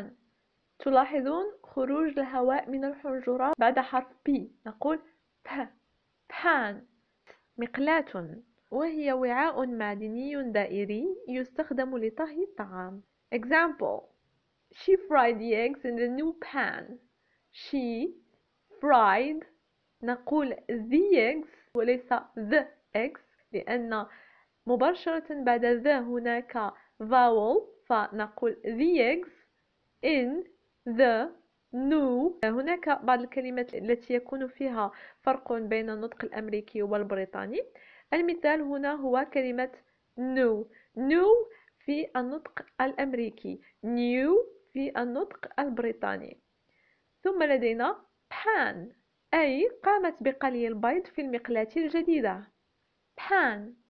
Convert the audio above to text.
الآن تلاحظون خروج الهواء من الحنجرة بعد حرف بي نقول ب بان مقلاة وهي وعاء معدني دائري يستخدم لطهي الطعام example she fried the eggs in the new pan she fried نقول the eggs وليس the eggs لأن مباشرة بعد the هناك vowel فنقول the eggs in the new هناك بعض الكلمات التي يكون فيها فرق بين النطق الأمريكي والبريطاني المثال هنا هو كلمة نو نو في النطق الأمريكي نيو في النطق البريطاني ثم لدينا بان أي قامت بقلي البيض في المقلاة الجديدة بان